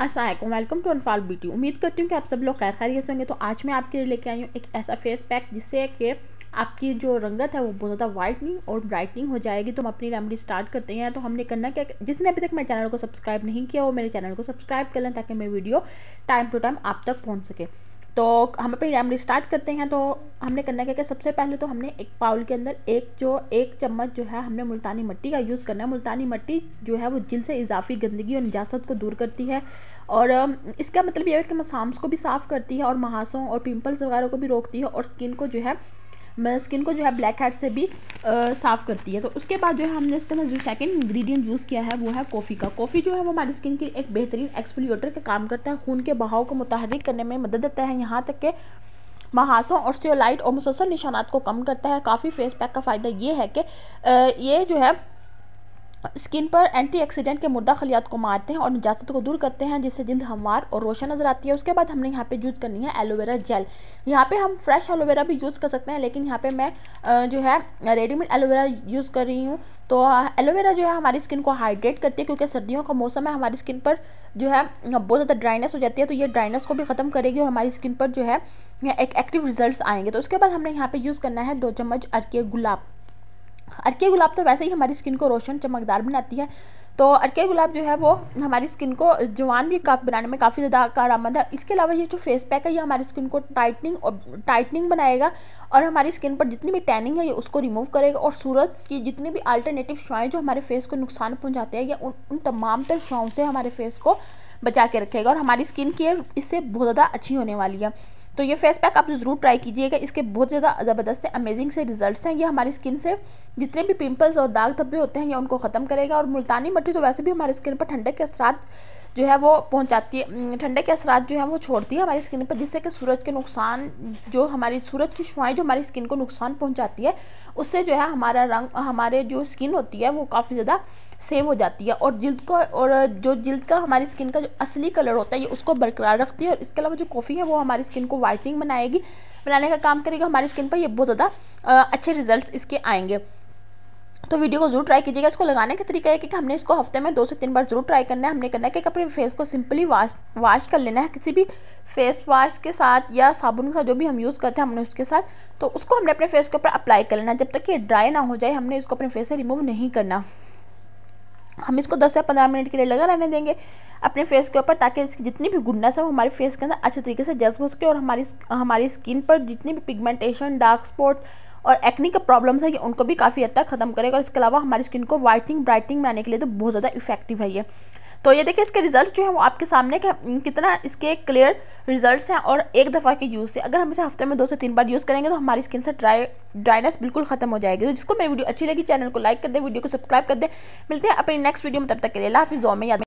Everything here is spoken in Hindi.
Aslam welcome to Anfal beauty उम्मीद करती हूँ कि आप सब लोग खैर खैरियत होंगे तो आज मैं आपके लिए लेके आई हूँ एक ऐसा फेस पैक जिससे कि आपकी जो रंगत है वो बहुत ज़्यादा वाइटनिंग और ब्राइटनिंग हो जाएगी तो हम अपनी रेमडी स्टार्ट करते हैं तो हमने करना क्या जिसने अभी तक मेरे चैनल को सब्सक्राइब नहीं किया वो मेरे चैनल को सब्सक्राइब कर लें ताकि मेरी वीडियो टाइम टू टाइम आप तक पहुँच सके तो हम अपनी रेमडी स्टार्ट करते हैं तो हमने करना क्या कि सबसे पहले तो हमने एक पाउल के अंदर एक जो एक चम्मच जो है हमने मुल्तानी मिट्टी का यूज़ करना है मुल्तानी मिट्टी जो है वो जिल से इजाफी गंदगी और निजात को दूर करती है और इसका मतलब यह है कि मसाम्स को भी साफ़ करती है और महासों और पिंपल्स वगैरह को भी रोकती है और स्किन को जो है स्किन को जो है ब्लैक हेड से भी साफ़ करती है तो उसके बाद जो है हमने इसके अंदर जो सेकेंड इंग्रीडियंट यूज़ किया है वो है कॉफ़ी का कॉफ़ी जो है वो हमारी स्किन के लिए एक बेहतरीन एक्सफोलिएटर का काम करता है खून के बहाव को मुतहरिक करने में मदद देता है यहाँ तक के महासों और स्टेलाइट और मुसलसल निशानात को कम करता है काफ़ी फेस पैक का फ़ायदा ये है कि ये जो है स्किन पर एंटीऑक्सीडेंट के मुर्दा खलियात को मारते हैं और निजात को दूर करते हैं जिससे जल्द हमवार और रोशन नज़र आती है उसके बाद हमने यहाँ पे यूज़ करनी है एलोवेरा जेल यहाँ पे हम फ्रेश एलोवेरा भी यूज़ कर सकते हैं लेकिन यहाँ पे मैं जो है रेडीमेड एलोवेरा यूज़ कर रही हूँ तो एलोवेरा जो है हमारी स्किन को हाइड्रेट करती है क्योंकि सर्दियों का मौसम है हमारी स्किन पर जो है बहुत ज़्यादा ड्राइनेस हो जाती है तो ये ड्राइनेस को भी ख़त्म करेगी और हमारी स्किन पर जो है एक एक्टिव रिजल्ट आएंगे तो उसके बाद हमने यहाँ पर यूज़ करना है दो चम्मच अरके गुलाब अरके गुलाब तो वैसे ही हमारी स्किन को रोशन चमकदार बनाती है तो अरके गुलाब जो है वो हमारी स्किन को जवान भी का बनाने में काफ़ी ज़्यादा कारामंद है इसके अलावा ये जो फेस पैक है ये हमारी स्किन को टाइटनिंग और टाइटनिंग बनाएगा और हमारी स्किन पर जितनी भी टैनिंग है ये उसको रिमूव करेगा और सूरज की जितनी भी अल्टरनेटिव शुआएँ जो हमारे फेस को नुकसान पहुँचाते हैं ये उन उन तमाम तर शुआओं से हमारे फेस को बचा के रखेगा और हमारी स्किन केयर इससे बहुत ज़्यादा अच्छी होने वाली है तो ये फेस पैक आप ज़रूर ट्राई कीजिएगा इसके बहुत ज़्यादा ज़बरदस्त है अमेजिंग से रिजल्ट्स हैं ये हमारी स्किन से जितने भी पिंपल्स और दाग धब्बे होते हैं ये उनको ख़त्म करेगा और मुल्तानी मट्टी तो वैसे भी हमारी स्किन पर ठंडक के असरा जो है वो पहुँचाती है ठंडे के असरात जो है वो छोड़ती है हमारी स्किन पर जिससे कि सूरज के नुकसान जो हमारी सूरज की शुआएँ जो हमारी स्किन को नुकसान पहुँचाती है उससे जो है हमारा रंग हमारे जो स्किन होती है वो काफ़ी ज़्यादा सेव हो जाती है और जिल्द को और जो जल्द का हमारी स्किन का जो असली कलर होता है ये उसको बरकरार रखती है और इसके अलावा जो कॉफ़ी है वो हमारी स्किन को वाइटनिंग बनाएगी बनाने का काम करेगा हमारी स्किन पर ये बहुत ज़्यादा अच्छे रिजल्ट इसके आएंगे तो वीडियो को जरूर ट्राई कीजिएगा इसको लगाने का तरीका है कि हमने इसको हफ्ते में दो से तीन बार जरूर ट्राई करना है हमने करना है कि अपने फेस को सिंपली वाश वाश कर लेना है किसी भी फेस वाश के साथ या साबुन के साथ जो भी हम यूज़ करते हैं हमने उसके साथ तो उसको हमने अपने फेस के ऊपर अप्लाई कर लेना है जब तक कि ड्राई ना हो जाए हमने इसको अपने फेस से रिमूव नहीं करना हम इसको 10 से 15 मिनट के लिए लगा रहने देंगे अपने फेस के ऊपर ताकि इसकी जितनी भी गुंडा है वो हमारे फेस के अंदर अच्छे तरीके से जज्ब हो सके और हमारी हमारी स्किन पर जितनी भी पिगमेंटेशन डार्क स्पॉट और एक्निक का प्रॉब्लम्स है ये उनको भी काफ़ी हद तक खत्म करेगा और इसके अलावा हमारी स्किन को वाइटनिंग ब्राइटनिंग बनाने के लिए तो बहुत ज़्यादा इफेक्टिव है ये तो ये देखिए इसके रिजल्ट्स जो है वो आपके सामने कितना इसके क्लियर रिजल्ट्स हैं और एक दफ़ा के यूज़ से अगर हम इसे हफ्ते में दो से तीन बार यूज़ करेंगे तो हमारी स्किन से ड्राई ड्राइनेस बिल्कुल खत्म हो जाएगी तो जिसको मेरी वीडियो अच्छी लगी चैनल को लाइक कर दें वीडियो को सब्सक्राइब कर दे मिलते हैं अपनी नेक्स्ट वीडियो में तब तक के लिए जो में याद